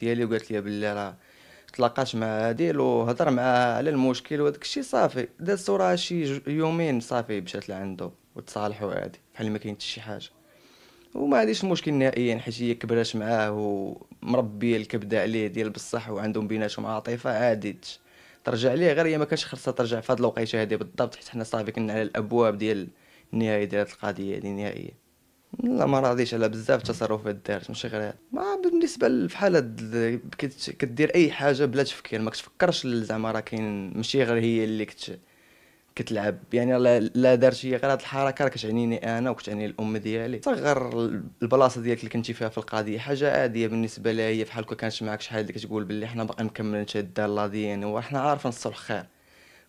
ديالي وقالت لي باللي راه تلاقاش مع هاديل وهضر معاها على المشكل وهذاك الشيء صافي دازت وراها شي يومين صافي مشات لعندو وتصالحوا عادي بحال ما كاين شي حاجه وما عنديش مشكل نهائيا حيت هي كبرات معاه ومربيه الكبده عليه ديال بصح وعندهم بيناتهم عاطفه عادي ترجع ليه غير هي ما كانش خاصها ترجع في هاد الوقيته هادي بالضبط حيت حنا صافي كنا على الابواب ديال النهايه ديال هاد القضيه هادي نهائيا لا ما راضيش على بزاف تصرفات دارت ماشي غير ما بالنسبه لفحال هاد كدير اي حاجه بلا تفكير ما كتفكرش زعما راه كاين ماشي غير هي اللي كت كتلعب يعني لا دارت هي غير هاد الحركه راه كتعنيني انا وكتعني الام ديالي صغر البلاصه ديالك اللي كنتي فيها في القضيه حاجه عاديه بالنسبه لها هي بحال كانت معاك شحال كتقول باللي حنا باقي مكملين شاده لا دي يعني وحنا عارفين الصلح خير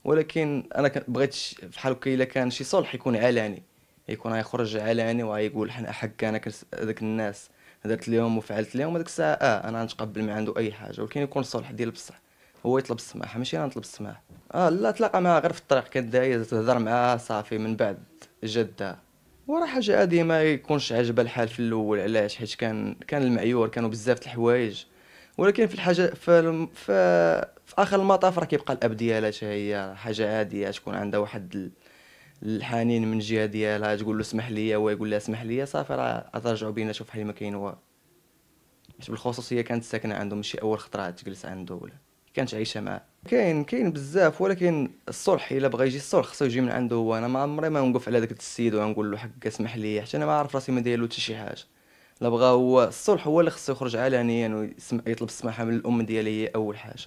ولكن انا بغيت بحال هكا الا كان شي صلح يكون علاني يكون غيخرج علاني وغيقول حنا حق انا هذاك الناس درت اليوم وفعلت اليوم هذيك الساعه اه انا غنتقبل من عنده اي حاجه ولكن يكون الصلح ديال بصح هو يطلب السماح ماشي انا نطلب السماح اه لا تلاقى معاها غير في الطريق كدايز تهضر معاها صافي من بعد جدها وراه حاجه عاديه ما يكونش عاجبها الحال في الاول علاش حيت كان كان المعيور كانوا بزاف الحوايج ولكن في الحاجه في, في, في اخر المطاف راه كيبقى الاب ديالها هي حاجه عاديه تكون عندها واحد الحنين من جهه ديالها تقول له اسمح لي هو يقول لها اسمح لي صافي راه ترجعوا بينا شوف حالي ما كاين هو حيت بالخصوص هي كانت ساكنه عنده ماشي اول خطره تجلس عنده ولا كانت عايشه معاه كاين كاين بزاف ولكن الصلح الا بغى يجي الصلح خصو يجي من عنده هو انا ما عمري ما نوقف على داك السيد ونقول له حق اسمح لي حتى انا ما عارف راسي ما داير له حتى شي حاجه لا بغا هو الصلح هو اللي خصو يخرج علانيا ويطلب يطلب السماحه من الام ديالي هي اول حاجه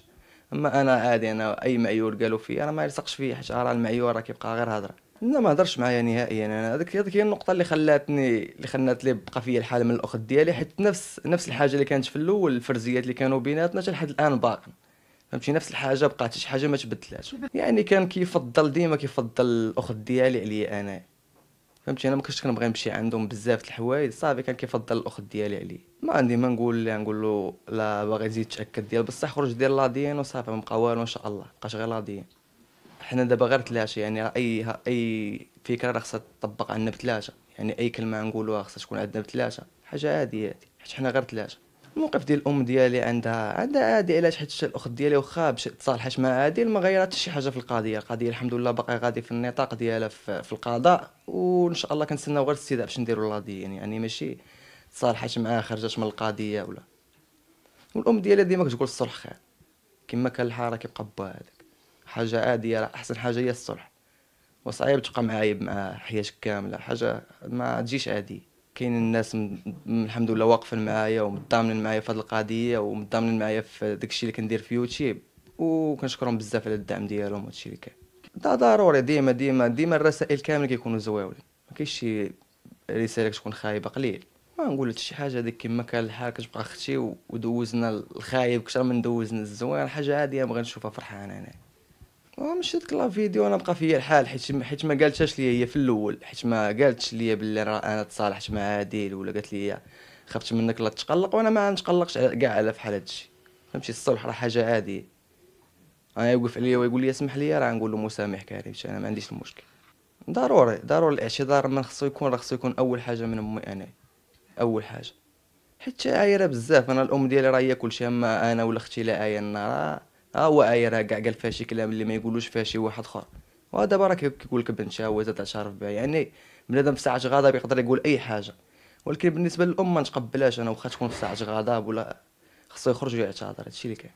اما انا عادي انا اي معيور قالوا فيه انا ما يلصقش فيه حيت راه المعيور راه كيبقى غير هضره لا ما هضرش معايا نهائيا يعني انا هذيك هذيك هي النقطه اللي خلاتني اللي خلات لي بقى فيا الحاله من الاخت ديالي حيت نفس نفس الحاجه اللي كانت في الاول الفرزيات اللي كانوا بيناتنا حتى لحد الان باقي فهمتي نفس الحاجه بقات شي حاجه ما تبدلاتش يعني كان كيفضل ديما كيفضل الاخت ديالي عليا انا فهمتي انا ما كنتش كنبغي نمشي عندهم بزاف د الحوايج صافي كان كيفضل الاخت ديالي عليا ما عندي ما نقول لا نقول له لا باغي تزيد تاكد ديال بصح خرج ديال لا ديان وصافي ما بقى والو ان شاء الله بقاش غير لا ديان حنا دابا غير ثلاثه يعني اي اي فكره راه خصها تطبق عندنا بثلاثه يعني اي كلمه نقولوها خصها تكون عندنا بثلاثه حاجه عاديه هادي حيت حنا غير ثلاثه الموقف ديال الام ديالي عندها عندها عادي علاش حيت الاخت ديالي واخا باش تصالحات مع عادل ما غيرتش شي حاجه في القضيه القضيه الحمد لله باقي غادي في النطاق ديالها في, في القضاء وان شاء الله كنتسناو غير الاستدعاء باش نديروا القضيه يعني, يعني ماشي تصالحات معاه خرجت من القضيه ولا والام ديالها ديما كتقول الصلح خير كما كان الحاره كيبقى با هذاك حاجه عاديه احسن حاجه هي الصلح وصعيب تبقى معايب مع حياتك كامله حاجه ما تجيش عادي كاين الناس الحمد لله واقفين معايا ومتضامنين معايا في هذه القضيه ومتضامنين معايا في داكشي اللي كندير في يوتيوب وكنشكرهم بزاف على الدعم ديالهم وهادشي اللي كاين دا ضروري ديما ديما ديما الرسائل كامل كيكونوا زواولين ما كاينش شي رساله كتكون خايبه قليل ما نقول شي حاجه هذيك كما كان الحال كتبقى اختي ودوزنا الخايب كثر من دوزنا الزوين حاجه عاديه بغيت نشوفها فرحانه انا مش هذاك لا فيديو انا بقى فيا الحال حيت حيت ما قالتهاش ليا هي في الاول حيت ما قالتش ليا باللي راه انا تصالحت مع عادل ولا قالت ليا خفت منك لا تقلق وانا ما نتقلقش كاع على فحال هادشي فهمتي الصلح راه حاجه عاديه انا يوقف عليا ويقول لي اسمح لي راه نقول له مسامح كريم انا ما عنديش المشكل ضروري ضروري الاعتذار من خصو يكون راه خصو يكون اول حاجه من امي انا اول حاجه حيت عايره بزاف انا الام ديالي راه هي كلشي اما انا ولا اختي لا عايرنا راه ها اه، هو عاير كاع قال فيها شي كلام اللي ما يقولوش فيها شي واحد اخر ودابا راه كيقول لك بنت شاوة تاع شرف بها يعني بنادم في ساعه غضب يقدر يقول اي حاجه ولكن بالنسبه للام ما نتقبلهاش انا واخا تكون في ساعه غضب ولا خصو يخرج ويعتذر هادشي اللي كاين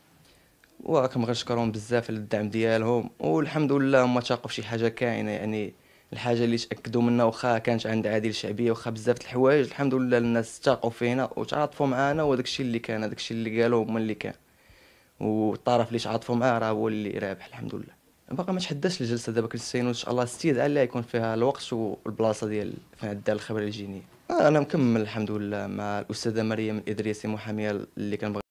وراكم غنشكرهم بزاف على الدعم ديالهم والحمد لله هما تاقوا شي حاجه كاينه يعني الحاجه اللي تاكدوا منها واخا كانت عند عادل الشعبيه واخا بزاف الحوايج الحمد لله الناس تاقوا فينا وتعاطفوا معانا وداكشي اللي كان داكشي اللي قالوا هما اللي كان والطرف اللي تعاطفوا معاه راه هو اللي رابح الحمد لله باقي ما تحدثش الجلسه دابا كنستعينوا ان شاء الله استيد اللي يكون فيها الوقت والبلاصه ديال فين الدار الخبره الجينيه آه، انا مكمل الحمد لله مع الاستاذه مريم الادريسي محاميه اللي كنبغي